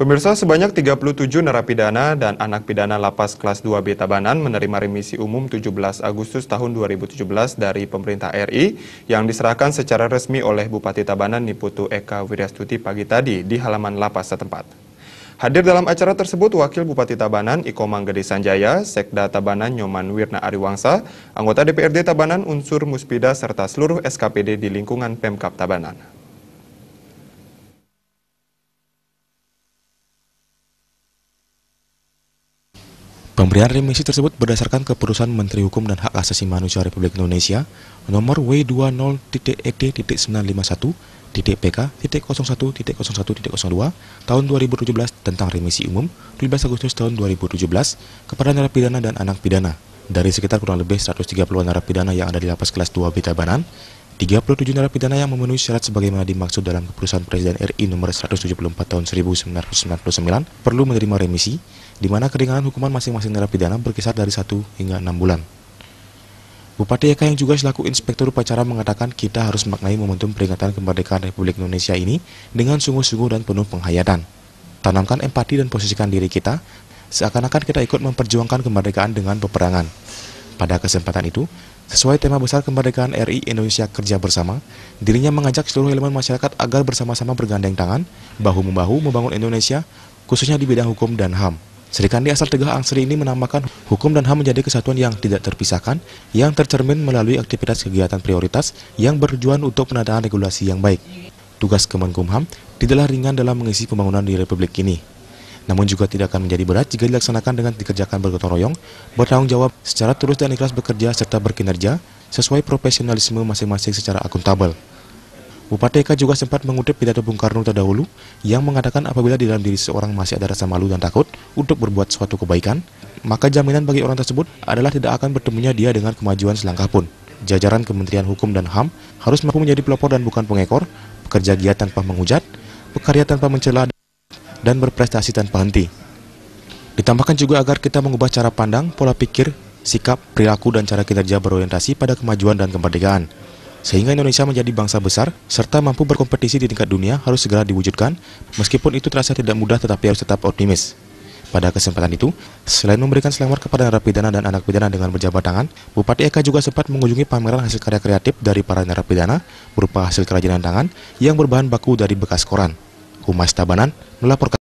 Pemirsa, sebanyak 37 narapidana dan anak pidana lapas kelas 2B Tabanan menerima remisi umum 17 Agustus tahun 2017 dari pemerintah RI yang diserahkan secara resmi oleh Bupati Tabanan Niputu Eka Wiryastuti pagi tadi di halaman lapas setempat. Hadir dalam acara tersebut Wakil Bupati Tabanan Iko Manggede Sanjaya, Sekda Tabanan Nyoman Wirna Ariwangsa, anggota DPRD Tabanan Unsur Muspida serta seluruh SKPD di lingkungan Pemkap Tabanan. Pemberian remisi tersebut berdasarkan keputusan Menteri Hukum dan Hak Asasi Manusia Republik Indonesia nomor W20.ED.951 PK tahun 2017 tentang remisi umum 17 Agustus tahun 2017 kepada narapidana dan anak pidana dari sekitar kurang lebih 130 narapidana yang ada di lapas kelas 2 B Tabanan 37 narapidana yang memenuhi syarat sebagaimana dimaksud dalam keputusan Presiden RI nomor 174 tahun 1999 perlu menerima remisi, di mana keringanan hukuman masing-masing narapidana berkisar dari 1 hingga 6 bulan. Bupati Eka yang juga selaku Inspektur Upacara mengatakan kita harus memaknai momentum peringatan kemerdekaan Republik Indonesia ini dengan sungguh-sungguh dan penuh penghayatan. Tanamkan empati dan posisikan diri kita, seakan-akan kita ikut memperjuangkan kemerdekaan dengan peperangan. Pada kesempatan itu, Sesuai tema besar kemerdekaan RI Indonesia Kerja Bersama, dirinya mengajak seluruh elemen masyarakat agar bersama-sama bergandeng tangan, bahu-membahu membangun Indonesia, khususnya di bidang hukum dan HAM. Sri Kandi asal Tegah Angsri ini menambahkan hukum dan HAM menjadi kesatuan yang tidak terpisahkan, yang tercermin melalui aktivitas kegiatan prioritas yang bertujuan untuk penataan regulasi yang baik. Tugas Kemenkumham tidaklah ringan dalam mengisi pembangunan di Republik ini. Namun juga tidak akan menjadi berat jika dilaksanakan dengan dikerjakan bergotong royong, bertanggung jawab secara terus dan ikhlas bekerja serta berkinerja sesuai profesionalisme masing-masing secara akuntabel. Bupati Eka juga sempat mengutip pidato Bung Karno terdahulu yang mengatakan apabila di dalam diri seorang masih ada rasa malu dan takut untuk berbuat suatu kebaikan, maka jaminan bagi orang tersebut adalah tidak akan bertemunya dia dengan kemajuan selangkah pun. Jajaran Kementerian Hukum dan HAM harus mampu menjadi pelopor dan bukan pengekor, pekerja giat tanpa menghujat, pekarya tanpa mencela dan berprestasi tanpa henti. Ditambahkan juga agar kita mengubah cara pandang, pola pikir, sikap, perilaku, dan cara kinerja berorientasi pada kemajuan dan kemerdekaan. Sehingga Indonesia menjadi bangsa besar, serta mampu berkompetisi di tingkat dunia harus segera diwujudkan, meskipun itu terasa tidak mudah tetapi harus tetap optimis. Pada kesempatan itu, selain memberikan selamat kepada narapidana dan anak pidana dengan berjabat tangan, Bupati Eka juga sempat mengunjungi pameran hasil karya kreatif dari para narapidana berupa hasil kerajinan tangan yang berbahan baku dari bekas koran. Humas Tabanan, no la porca